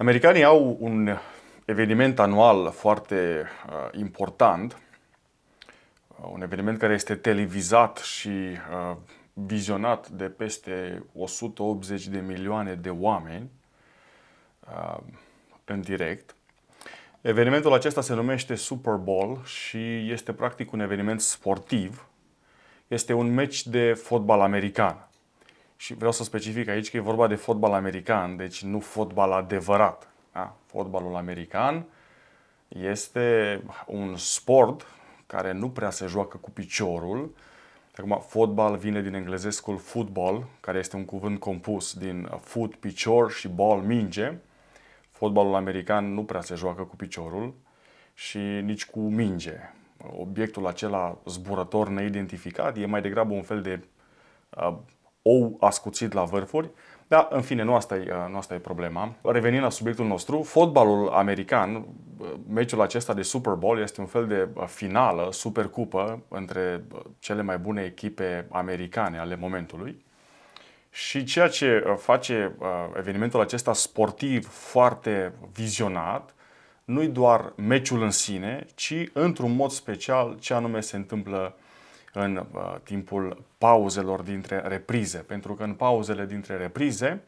Americanii au un eveniment anual foarte uh, important, uh, un eveniment care este televizat și uh, vizionat de peste 180 de milioane de oameni uh, în direct. Evenimentul acesta se numește Super Bowl și este practic un eveniment sportiv. Este un meci de fotbal american. Și vreau să specific aici că e vorba de fotbal american, deci nu fotbal adevărat. Da? Fotbalul american este un sport care nu prea se joacă cu piciorul. Acum, fotbal vine din englezescul football, care este un cuvânt compus din foot, picior și ball, minge. Fotbalul american nu prea se joacă cu piciorul și nici cu minge. Obiectul acela zburător neidentificat e mai degrabă un fel de uh, ou ascuțit la vârfuri, dar, în fine, nu asta, e, nu asta e problema. Revenind la subiectul nostru, fotbalul american, meciul acesta de Super Bowl este un fel de finală, supercupă, între cele mai bune echipe americane ale momentului. Și ceea ce uh, face uh, evenimentul acesta sportiv foarte vizionat, nu-i doar meciul în sine, ci într-un mod special ce anume se întâmplă în uh, timpul pauzelor dintre reprize, pentru că în pauzele dintre reprize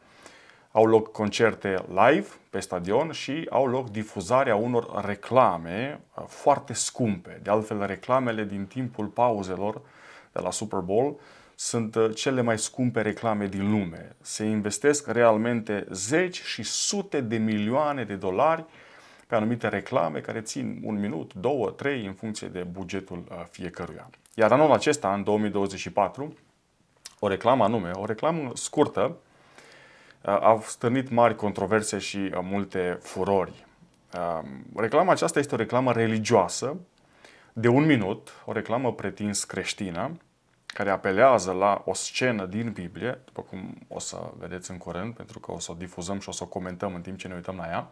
au loc concerte live pe stadion și au loc difuzarea unor reclame uh, foarte scumpe. De altfel, reclamele din timpul pauzelor de la Super Bowl sunt uh, cele mai scumpe reclame din lume. Se investesc realmente zeci și sute de milioane de dolari pe anumite reclame care țin un minut, două, trei în funcție de bugetul uh, fiecăruia. Iar anul acesta, în 2024, o reclamă anume, o reclamă scurtă, uh, a stârnit mari controverse și uh, multe furori. Reclama aceasta este o reclamă religioasă, de un minut, o reclamă pretins creștină, care apelează la o scenă din Biblie, după cum o să vedeți în curând, pentru că o să o difuzăm și o să o comentăm în timp ce ne uităm la ea,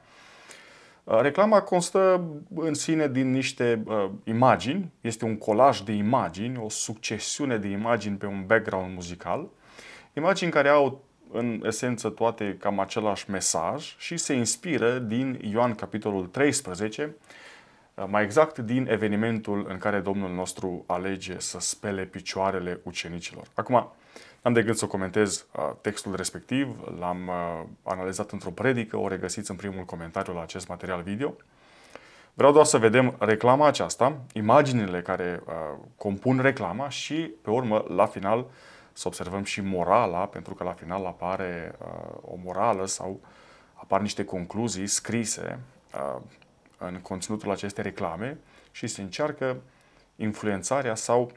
Uh, reclama constă în sine din niște uh, imagini, este un colaj de imagini, o succesiune de imagini pe un background muzical, imagini care au în esență toate cam același mesaj și se inspiră din Ioan capitolul 13, uh, mai exact din evenimentul în care Domnul nostru alege să spele picioarele ucenicilor. Acum, am de gând să comentez uh, textul respectiv, l-am uh, analizat într-o predică, o regăsiți în primul comentariu la acest material video. Vreau doar să vedem reclama aceasta, imaginile care uh, compun reclama și, pe urmă, la final, să observăm și morala, pentru că la final apare o morală sau apar niște concluzii scrise în conținutul acestei reclame și se încearcă influențarea sau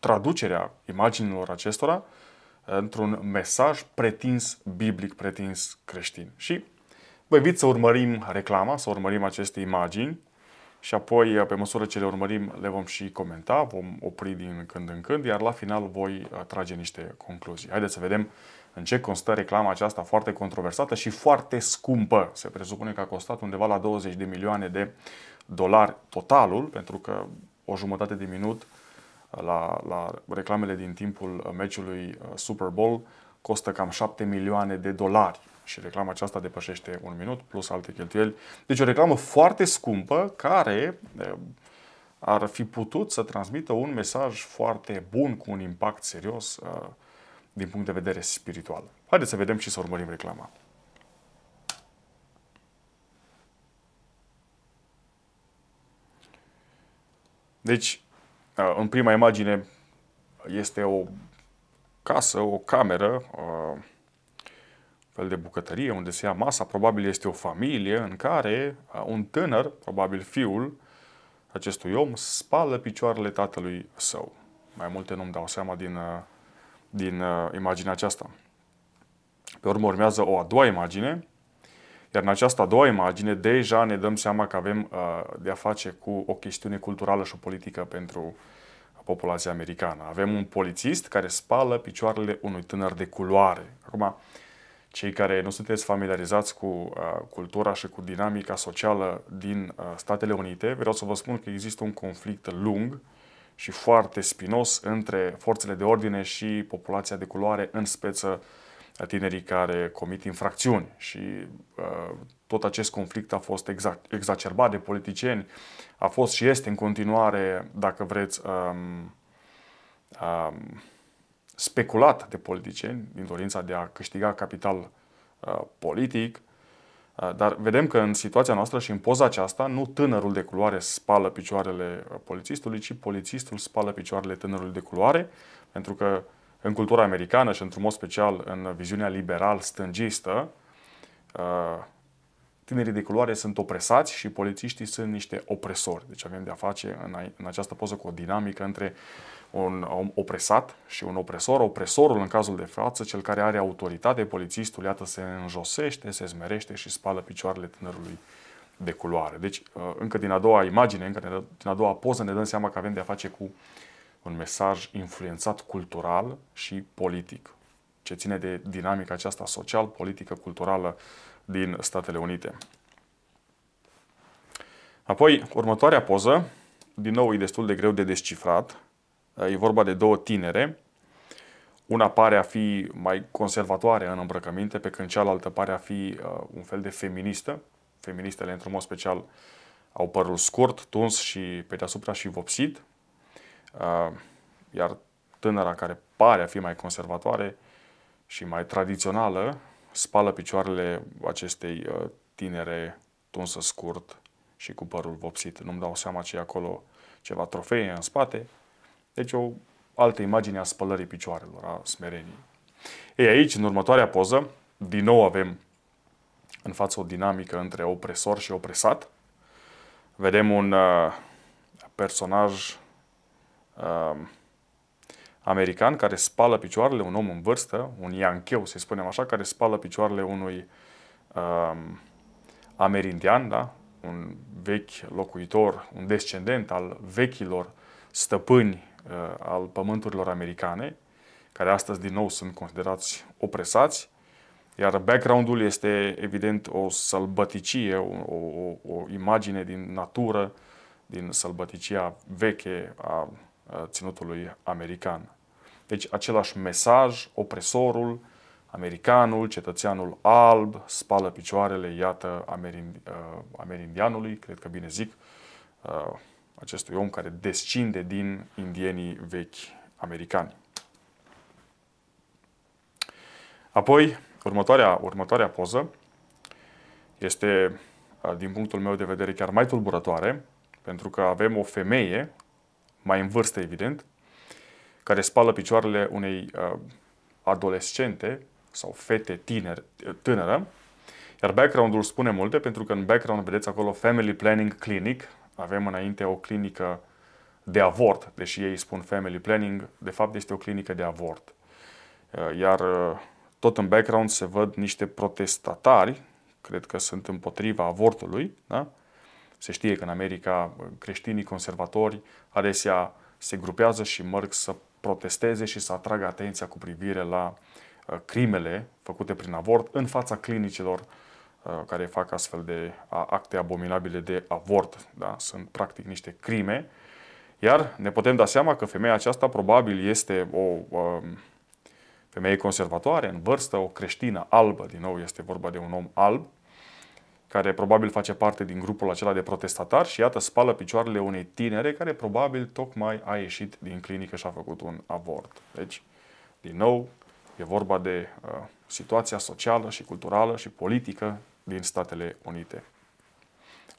traducerea imaginilor acestora într-un mesaj pretins biblic, pretins creștin. Și vă invit să urmărim reclama, să urmărim aceste imagini și apoi, pe măsură ce le urmărim, le vom și comenta, vom opri din când în când, iar la final voi trage niște concluzii. Haideți să vedem în ce constă reclama aceasta foarte controversată și foarte scumpă. Se presupune că a costat undeva la 20 de milioane de dolari totalul, pentru că o jumătate de minut uh, la, la reclamele din timpul meciului uh, Super Bowl costă cam 7 milioane de dolari și reclama aceasta depășește un minut plus alte cheltuieli. Deci o reclamă foarte scumpă care uh, ar fi putut să transmită un mesaj foarte bun cu un impact serios uh, din punct de vedere spiritual. Haideți să vedem și să urmărim reclama. Deci, Uh, în prima imagine este o casă, o cameră, un uh, fel de bucătărie unde se ia masa, probabil este o familie în care uh, un tânăr, probabil fiul acestui om, spală picioarele tatălui său. Mai multe nu-mi dau seama din, din imaginea aceasta. Pe urmă urmează o a doua imagine, iar în această a doua imagine, deja ne dăm seama că avem uh, de-a face cu o chestiune culturală și o politică pentru populația americană. Avem un polițist care spală picioarele unui tânăr de culoare. Acum, cei care nu sunteți familiarizați cu uh, cultura și cu dinamica socială din uh, Statele Unite, vreau să vă spun că există un conflict lung și foarte spinos între forțele de ordine și populația de culoare, în speță uh, tinerii care comit infracțiuni și uh, tot acest conflict a fost exact, exacerbat de politicieni, a fost și este în continuare, dacă vreți, um, um, speculat de politicieni din dorința de a câștiga capital uh, politic, uh, dar vedem că în situația noastră și în poza aceasta, nu tânărul de culoare spală picioarele uh, polițistului, ci polițistul spală picioarele tânărului de culoare, pentru că uh, în cultura americană și într-un mod special în viziunea liberal-stângistă, uh, tinerii de culoare sunt opresați și polițiștii sunt niște opresori. Deci avem de-a face în această poză cu o dinamică între un om opresat și un opresor. Opresorul, în cazul de față, cel care are autoritate, polițistul, iată, se înjosește, se zmerește și spală picioarele tânărului de culoare. Deci, uh, încă din a doua imagine, încă din a doua poză, ne dăm seama că avem de-a face cu uh, un mesaj influențat cultural și politic, ce ține de dinamica aceasta social-politică, culturală din Statele Unite. Apoi, următoarea poză, din nou e destul de greu de descifrat, e vorba de două tinere, una pare a fi mai conservatoare în îmbrăcăminte, pe când cealaltă pare a fi uh, un fel de feministă. Feministele, într-un mod special, au părul scurt, tuns și pe deasupra și vopsit. Iar tânăra care pare a fi mai conservatoare și mai tradițională spală picioarele acestei uh, tinere tunsă scurt și cu părul vopsit. Nu-mi dau seama ce e acolo ceva trofee în spate. Deci o altă imagine a spălării picioarelor, a smerenii. Ei, aici, în următoarea poză, din nou avem în față o dinamică între opresor și opresat. Vedem un uh, personaj uh, american care spală picioarele, un om în vârstă, un iancheu, să spunem așa, care spală picioarele unui uh, amerindian, da? un vechi locuitor, un descendent al vechilor stăpâni uh, al pământurilor americane, care astăzi din nou sunt considerați opresați, iar background-ul este evident o sălbăticie, o, o, o imagine din natură, din sălbăticia veche a Uh, ținutului american. Deci același mesaj, opresorul, americanul, cetățeanul alb, spală picioarele, iată, amerind, uh, amerindianului, cred că bine zic, uh, acestui om care descinde din indienii vechi americani. Apoi, următoarea, următoarea poză este, din punctul meu de vedere, chiar mai tulburătoare, pentru că avem o femeie mai în vârstă, evident, care spală picioarele unei uh, adolescente sau fete tiner, uh, tânără. Iar background-ul spune multe, pentru că în background vedeți acolo Family Planning Clinic. Avem înainte o clinică de avort, deși ei spun Family Planning, de fapt este o clinică de avort. Uh, iar uh, tot în background se văd niște protestatari, cred că sunt împotriva avortului, da? Se știe că în America uh, creștinii conservatori adesea se grupează și merg să protesteze și să atragă atenția cu privire la uh, crimele făcute prin avort în fața clinicilor uh, care fac astfel de acte abominabile de avort. Da? Sunt practic niște crime. Iar ne putem da seama că femeia aceasta probabil este o um, femeie conservatoare, în vârstă, o creștină albă, din nou este vorba de un om alb, care probabil face parte din grupul acela de protestatari și iată spală picioarele unei tinere care probabil tocmai a ieșit din clinică și a făcut un avort. Deci, din nou, e vorba de uh, situația socială și culturală și politică din Statele Unite,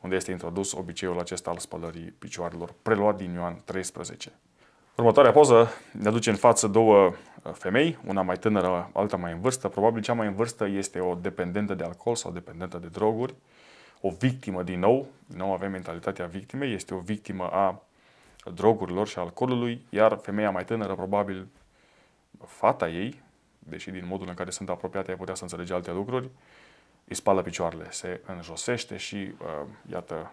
unde este introdus obiceiul acesta al spălării picioarelor, preluat din Ioan 13. Următoarea poză ne aduce în față două uh, femei, una mai tânără, alta mai în vârstă. Probabil cea mai în vârstă este o dependentă de alcool sau dependentă de droguri, o victimă din nou, din nou avem mentalitatea victimei, este o victimă a drogurilor și alcoolului, iar femeia mai tânără, probabil fata ei, deși din modul în care sunt apropiate ai putea să înțelege alte lucruri, îi spală picioarele, se înjosește și, uh, iată,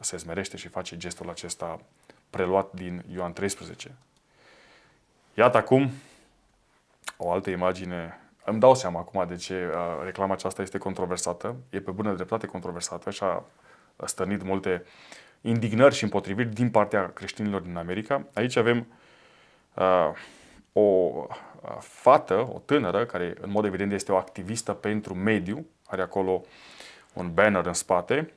se zmerește și face gestul acesta preluat din Ioan 13. Iată acum o altă imagine. Îmi dau seama acum de ce uh, reclama aceasta este controversată. E pe bună dreptate controversată și a stănit multe indignări și împotriviri din partea creștinilor din America. Aici avem uh, o uh, fată, o tânără, care în mod evident este o activistă pentru mediu, are acolo un banner în spate,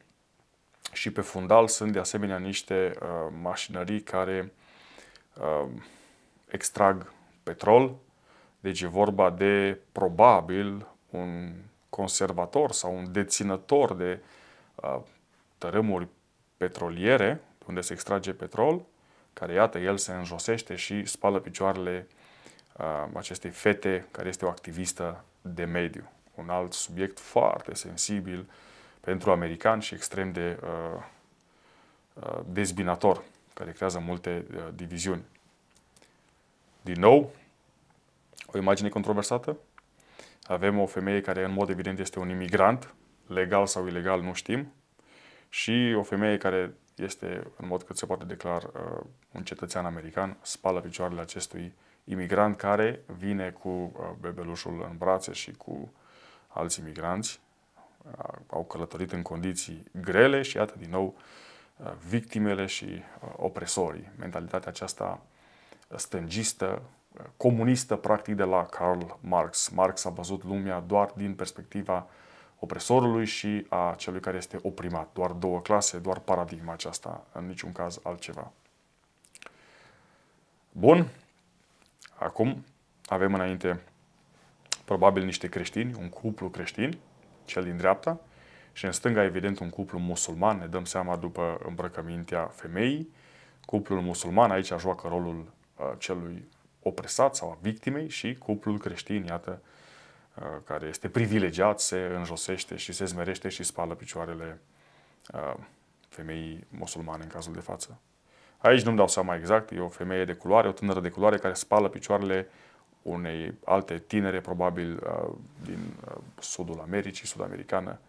și pe fundal sunt de asemenea niște uh, mașinării care uh, extrag petrol, deci e vorba de probabil un conservator sau un deținător de uh, tărâmuri petroliere, unde se extrage petrol, care iată, el se înjosește și spală picioarele uh, acestei fete care este o activistă de mediu. Un alt subiect foarte sensibil uh, pentru americani și extrem de uh, uh, dezbinator, care creează multe uh, diviziuni. Din nou, o imagine controversată. Avem o femeie care în mod evident este un imigrant, legal sau ilegal, nu știm, și o femeie care este în mod cât se poate declar uh, un cetățean american, spală picioarele acestui imigrant care vine cu uh, bebelușul în brațe și cu alți imigranți au călătorit în condiții grele și iată din nou victimele și opresorii. Mentalitatea aceasta stângistă, comunistă, practic de la Karl Marx. Marx a văzut lumea doar din perspectiva opresorului și a celui care este oprimat. Doar două clase, doar paradigma aceasta, în niciun caz altceva. Bun. Acum avem înainte probabil niște creștini, un cuplu creștin, cel din dreapta, și în stânga, evident, un cuplu musulman, ne dăm seama după îmbrăcămintea femeii. Cuplul musulman aici joacă rolul uh, celui opresat sau a victimei și cuplul creștin, iată, uh, care este privilegiat, se înjosește și se zmerește și spală picioarele uh, femeii musulmane în cazul de față. Aici nu-mi dau seama exact, e o femeie de culoare, o tânără de culoare care spală picioarele uh, unei alte tinere, probabil uh, din uh, sudul Americii, sud-americană,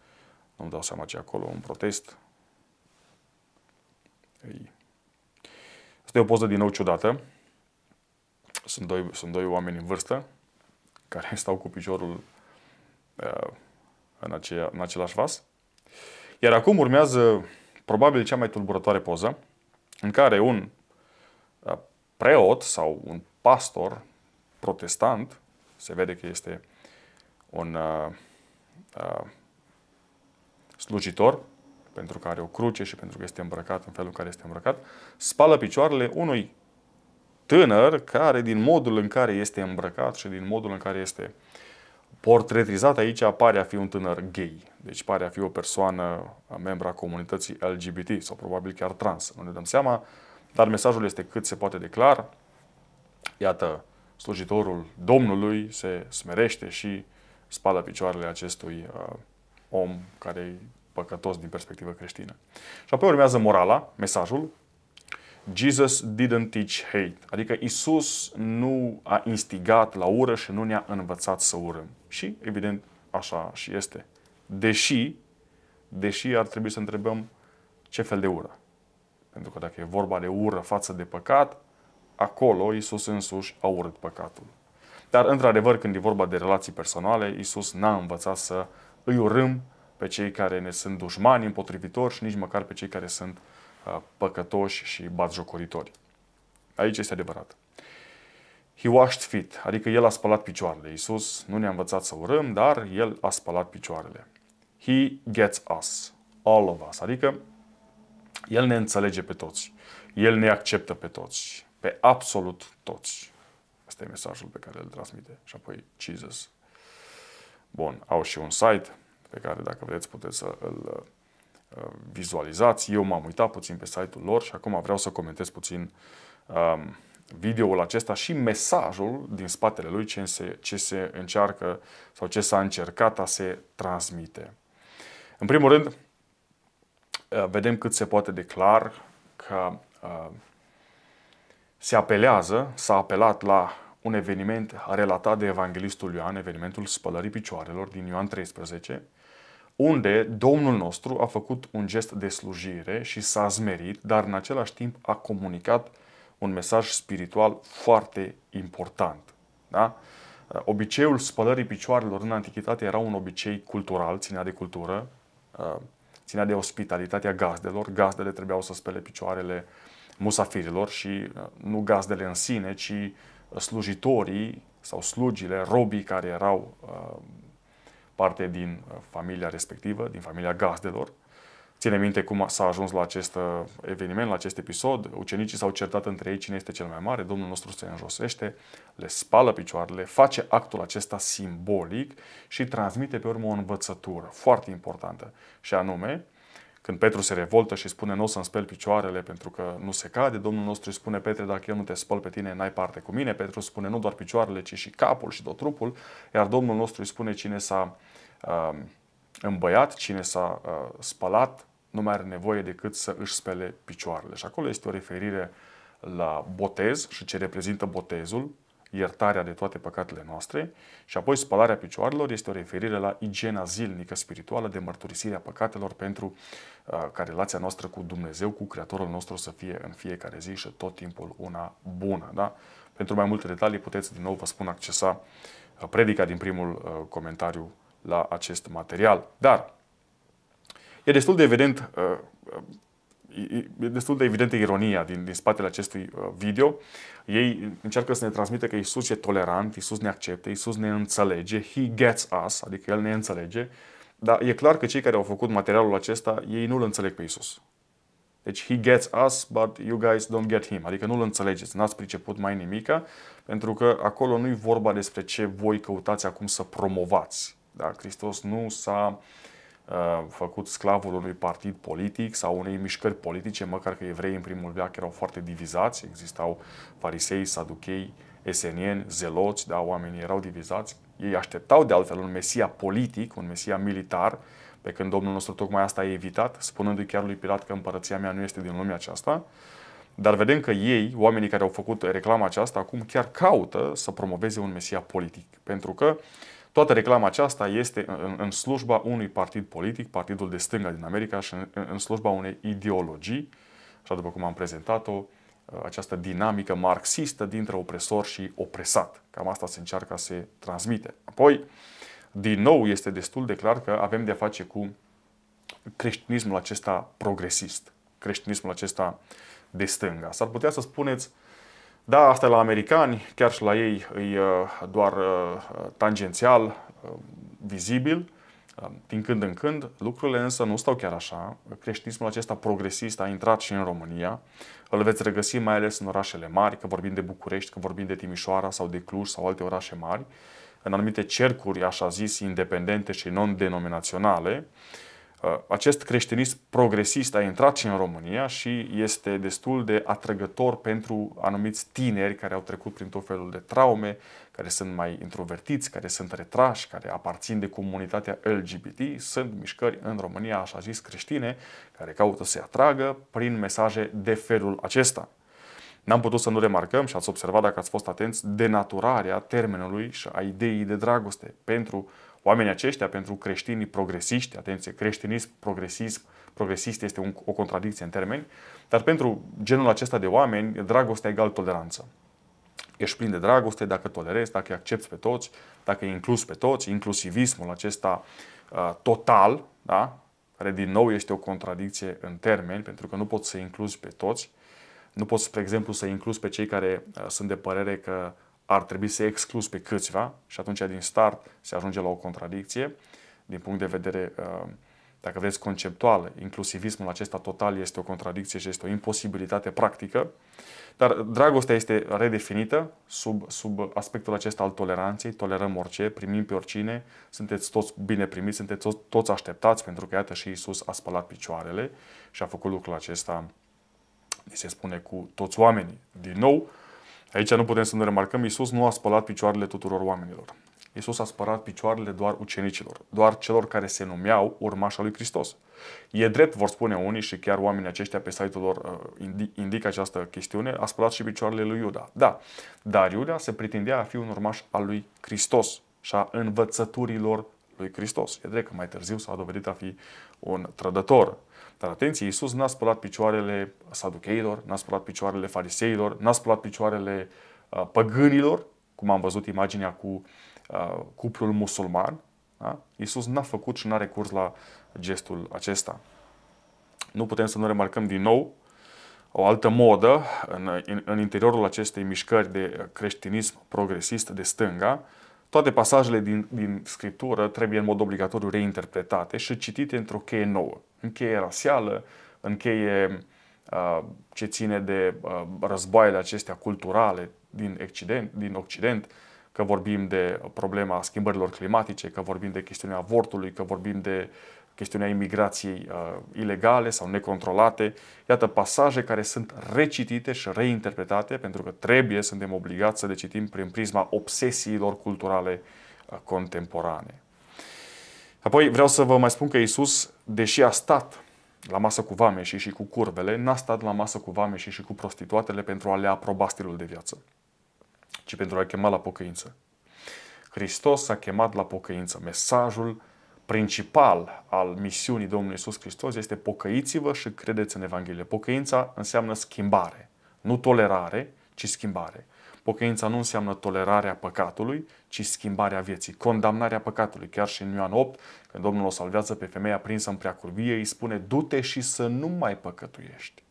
nu-mi dau seama ce acolo, un protest. Este Asta e o poză din nou ciudată. Sunt doi, sunt doi oameni în vârstă care stau cu piciorul uh, în, aceea, în același vas. Iar acum urmează probabil cea mai tulburătoare poză în care un preot sau un pastor protestant, se vede că este un uh, uh, slujitor, pentru că are o cruce și pentru că este îmbrăcat în felul în care este îmbrăcat, spală picioarele unui tânăr care din modul în care este îmbrăcat și din modul în care este portretizat aici pare a fi un tânăr gay. Deci pare a fi o persoană membra comunității LGBT sau probabil chiar trans. Nu ne dăm seama, dar mesajul este cât se poate de clar. Iată, slujitorul Domnului se smerește și spală picioarele acestui uh, om care e păcătos din perspectivă creștină. Și apoi urmează morala, mesajul. Jesus didn't teach hate. Adică Isus nu a instigat la ură și nu ne-a învățat să urăm. Și, evident, așa și este. Deși, deși ar trebui să întrebăm ce fel de ură. Pentru că dacă e vorba de ură față de păcat, acolo Isus însuși a urât păcatul. Dar, într-adevăr, când e vorba de relații personale, Isus n-a învățat să îi urâm pe cei care ne sunt dușmani, împotrivitori și nici măcar pe cei care sunt uh, păcătoși și batjocoritori. Aici este adevărat. He washed feet, adică el a spălat picioarele. Isus nu ne-a învățat să urâm, dar el a spălat picioarele. He gets us, all of us, adică el ne înțelege pe toți. El ne acceptă pe toți pe absolut toți. Asta e mesajul pe care îl transmite. Și apoi Jesus. Bun, au și un site pe care dacă vreți puteți să îl uh, vizualizați. Eu m-am uitat puțin pe site-ul lor și acum vreau să comentez puțin um, videoul acesta și mesajul din spatele lui, ce se, ce se încearcă sau ce s-a încercat a se transmite. În primul rând, uh, vedem cât se poate declar că uh, se apelează, s-a apelat la un eveniment relatat de Evanghelistul Ioan, evenimentul spălării picioarelor din Ioan 13, unde Domnul nostru a făcut un gest de slujire și s-a zmerit, dar în același timp a comunicat un mesaj spiritual foarte important. Da? Obiceiul spălării picioarelor în antichitate era un obicei cultural, ținea de cultură, ă, ținea de ospitalitatea gazdelor. Gazdele trebuiau să spele picioarele uh, musafirilor și uh, nu gazdele în sine, ci uh, slujitorii sau slugile, robii care erau uh, parte din familia respectivă, din familia gazdelor. Ține minte cum s-a ajuns la acest eveniment, la acest episod. Ucenicii s-au certat între ei cine este cel mai mare. Domnul nostru se înjosește, le spală picioarele, face actul acesta simbolic și transmite pe urmă o învățătură foarte importantă. Și anume, când Petru se revoltă și spune nu o să-mi speli picioarele pentru că nu se cade, Domnul nostru îi spune Petre, dacă eu nu te spăl pe tine, n-ai parte cu mine. Petru spune nu doar picioarele, ci și capul și tot trupul. Iar Domnul nostru îi spune cine s-a uh, îmbăiat, cine s-a uh, spălat, nu mai are nevoie decât să își spele picioarele. Și acolo este o referire la botez și ce reprezintă botezul, iertarea de toate păcatele noastre și apoi spălarea picioarelor este o referire la igiena zilnică spirituală de mărturisirea păcatelor pentru uh, ca relația noastră cu Dumnezeu, cu Creatorul nostru să fie în fiecare zi și tot timpul una bună. Da? Pentru mai multe detalii puteți din nou, vă spun, accesa uh, predica din primul uh, comentariu la acest material. Dar e destul de evident e destul de evidentă ironia din, din spatele acestui uh, video. Ei încearcă să ne transmită că Isus e tolerant, Isus ne acceptă, Isus ne înțelege, He gets us, adică El ne înțelege, dar e clar că cei care au făcut materialul acesta, ei nu-L înțeleg pe Isus. Deci, he gets us, but you guys don't get him. Adică nu-l înțelegeți, n-ați priceput mai nimica, pentru că acolo nu-i vorba despre ce voi căutați acum să promovați. Da? Hristos nu s-a uh, Uh, făcut sclavul unui partid politic sau unei mișcări politice, măcar că evreii în primul veac erau foarte divizați, existau farisei, saduchei, esenieni, zeloți, da, oamenii erau divizați. Ei așteptau de altfel un mesia politic, un mesia militar, pe când Domnul nostru tocmai asta a evitat, spunându-i chiar lui Pilat că împărăția mea nu este din lumea aceasta. Dar vedem că ei, oamenii care au făcut reclama aceasta, acum chiar caută să promoveze un mesia politic. Pentru că uh, Toată reclama aceasta este în, în slujba unui partid politic, partidul de stânga din America și în, în slujba unei ideologii, așa după cum am prezentat-o, uh, această dinamică marxistă dintre opresor și opresat. Cam asta se încearcă să se transmite. Apoi, din nou, este destul de clar că avem de-a face cu creștinismul acesta progresist, creștinismul acesta de stânga. S-ar putea să spuneți, uh, da, asta la americani, chiar și la ei e uh, doar uh, tangențial, uh, vizibil, din când în când. Lucrurile însă nu stau chiar așa. Creștinismul acesta progresist a intrat și în România. Îl veți regăsi mai ales în orașele mari, că vorbim de București, că vorbim de Timișoara sau de Cluj sau alte orașe mari, în anumite cercuri, așa zis, independente și non-denominaționale Uh, acest creștinism progresist a intrat și în România și este destul de atrăgător pentru anumiți tineri care au trecut prin tot felul de traume, care sunt mai introvertiți, care sunt retrași, care aparțin de comunitatea LGBT. Sunt mișcări în România, așa zis, creștine, care caută să se atragă prin mesaje de felul acesta. N-am putut să nu remarcăm și ați observat dacă ați fost atenți denaturarea termenului și a ideii de dragoste pentru Oamenii aceștia, pentru creștinii progresiști, atenție, creștinism, progresism, progresist este un, o contradicție în termeni, dar pentru genul acesta de oameni, dragostea egal toleranță. Ești plin de dragoste dacă tolerezi, dacă îi accepti pe toți, dacă îi inclus pe toți, inclusivismul acesta uh, total, da? care din nou este o contradicție în termeni, pentru că nu poți să incluzi pe toți, nu poți, spre exemplu, să incluzi pe cei care uh, sunt de părere că ar trebui să exclus pe câțiva și atunci din start se ajunge la o contradicție din punct de vedere, uh, dacă vreți, conceptual. Inclusivismul acesta total este o contradicție și este o imposibilitate practică. Dar dragostea este redefinită sub, sub aspectul acesta al toleranței. Tolerăm orice, primim pe oricine, sunteți toți bine primiți, sunteți toți, toți așteptați, pentru că iată și Isus a spălat picioarele și a făcut lucrul acesta, se spune, cu toți oamenii. Din nou, Aici nu putem să ne remarcăm, Iisus nu a spălat picioarele tuturor oamenilor. Iisus a spălat picioarele doar ucenicilor, doar celor care se numeau urmașa lui Hristos. E drept, vor spune unii și chiar oamenii aceștia pe site-ul lor uh, indică această chestiune, a spălat și picioarele lui Iuda. Da, dar Iuda se pretindea a fi un urmaș al lui Hristos și a învățăturilor lui Hristos. E drept că mai târziu s-a dovedit a fi un trădător dar atenție, Iisus n-a spălat picioarele saducheilor, n-a spălat picioarele fariseilor, n-a spălat picioarele uh, păgânilor, cum am văzut imaginea cu uh, cuplul musulman. Da? Iisus n-a făcut și n-a recurs la gestul acesta. Nu putem să nu remarcăm din nou o altă modă în, în, în interiorul acestei mișcări de uh, creștinism progresist de stânga, toate pasajele din, din Scriptură trebuie în mod obligatoriu reinterpretate și citite într-o cheie nouă încheie rasială, încheie uh, ce ține de uh, războaiele acestea culturale din Occident, din Occident, că vorbim de problema schimbărilor climatice, că vorbim de chestiunea avortului, că vorbim de chestiunea imigrației uh, ilegale sau necontrolate. Iată pasaje care sunt recitite și reinterpretate pentru că trebuie, suntem obligați să le citim prin prisma obsesiilor culturale uh, contemporane. Apoi vreau să vă mai spun că Isus, deși a stat la masă cu vame și cu curvele, n-a stat la masă cu și și cu prostituatele pentru a le aproba stilul de viață, ci pentru a chema la pocăință. Hristos a chemat la pocăință. Mesajul principal al misiunii Domnului Isus Hristos este pocăiți-vă și credeți în Evanghelie. Pocăința înseamnă schimbare, nu tolerare, ci schimbare. Pocăința nu înseamnă tolerarea păcatului, ci schimbarea vieții, condamnarea păcatului. Chiar și în Ioan 8, când Domnul o salvează pe femeia prinsă în preacurvie, îi spune, du-te și să nu mai păcătuiești.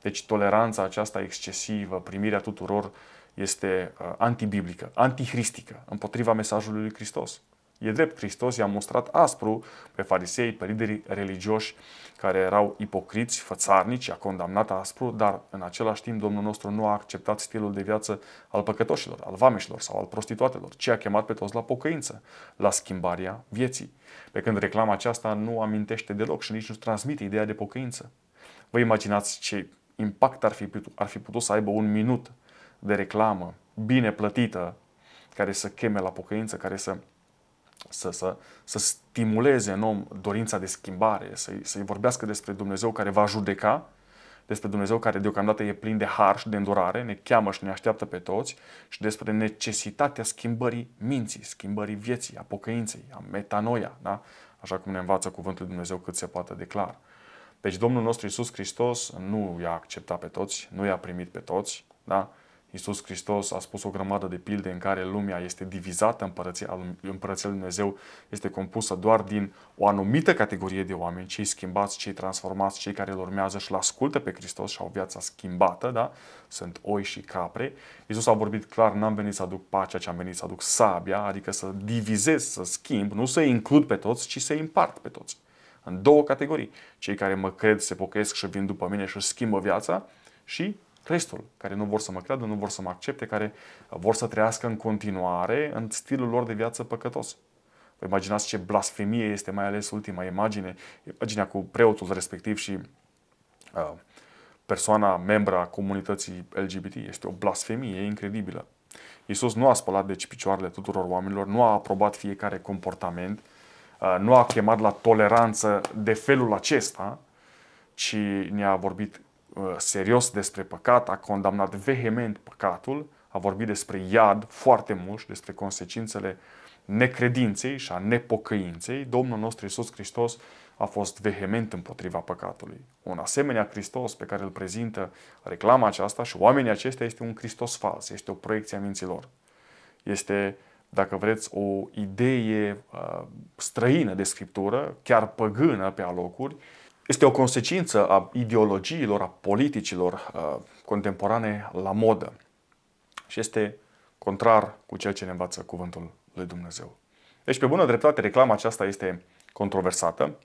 Deci toleranța aceasta excesivă, primirea tuturor, este uh, antibiblică, antihristică, împotriva mesajului lui Hristos. E drept, Hristos i-a mostrat aspru pe farisei, pe liderii religioși care erau ipocriți, fățarnici, i-a condamnat aspru, dar în același timp Domnul nostru nu a acceptat stilul de viață al păcătoșilor, al vameșilor sau al prostituatelor, ci a chemat pe toți la pocăință, la schimbarea vieții. Pe când reclama aceasta nu amintește deloc și nici nu transmite ideea de pocăință. Vă imaginați ce impact ar fi, putut, ar fi putut să aibă un minut de reclamă bine plătită care să cheme la pocăință, care să să, să, să stimuleze în om dorința de schimbare, să-i, să vorbească despre Dumnezeu care va judeca, despre Dumnezeu care deocamdată e plin de har și de îndurare, ne cheamă și ne așteaptă pe toți și despre necesitatea schimbării minții, schimbării vieții, a pocăinței, a metanoia, da? așa cum ne învață cuvântul Dumnezeu cât se poate de clar. Deci Domnul nostru Isus Hristos nu i-a acceptat pe toți, nu i-a primit pe toți, da? Iisus Hristos a spus o grămadă de pilde în care lumea este divizată, împărăția, lui Dumnezeu este compusă doar din o anumită categorie de oameni, cei schimbați, cei transformați, cei care îl urmează și îl ascultă pe Hristos și au viața schimbată, da? sunt oi și capre. Iisus a vorbit clar, n-am venit să aduc pacea, ci am venit să aduc sabia, adică să divizez, să schimb, nu să i includ pe toți, ci să împart pe toți. În două categorii, cei care mă cred, se pocăiesc și vin după mine și își schimbă viața și restul, care nu vor să mă creadă, nu vor să mă accepte, care vor să trăiască în continuare în stilul lor de viață păcătos. Vă imaginați ce blasfemie este mai ales ultima imagine, imaginea cu preotul respectiv și uh, persoana membra a comunității LGBT. Este o blasfemie incredibilă. Iisus nu a spălat deci picioarele tuturor oamenilor, nu a aprobat fiecare comportament, uh, nu a chemat la toleranță de felul acesta, ci ne-a vorbit Uh, serios despre păcat, a condamnat vehement păcatul, a vorbit despre iad foarte mult și despre consecințele necredinței și a nepocăinței, Domnul nostru Isus Hristos a fost vehement împotriva păcatului. Un asemenea Hristos pe care îl prezintă reclama aceasta și oamenii acestea este un Hristos fals, este o proiecție a minților. Este, dacă vreți, o idee uh, străină de Scriptură, chiar păgână pe alocuri, este o consecință a ideologiilor, a politicilor uh, contemporane la modă și este contrar cu ceea ce ne învață cuvântul lui Dumnezeu. Deci, pe bună dreptate, reclama aceasta este controversată,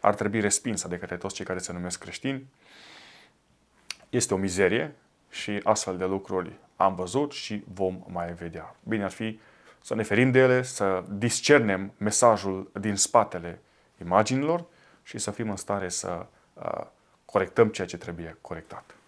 ar trebui respinsă de către toți cei care se numesc creștini. Este o mizerie și astfel de lucruri am văzut și vom mai vedea. Bine ar fi să ne ferim de ele, să discernem mesajul din spatele imaginilor, și să fim în stare să uh, corectăm ceea ce trebuie corectat.